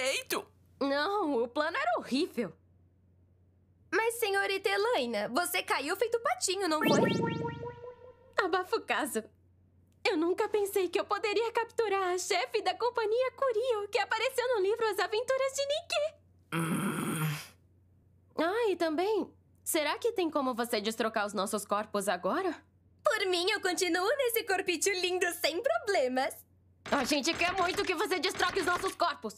feito! Não, o plano era horrível. Mas, senhorita Elaina, você caiu feito patinho, não foi? Abafo caso. Eu nunca pensei que eu poderia capturar a chefe da companhia Curio, que apareceu no livro As Aventuras de Nikki. Hum. Ah, e também, será que tem como você destrocar os nossos corpos agora? Por mim, eu continuo nesse corpite lindo sem problemas. A gente quer muito que você destroque os nossos corpos.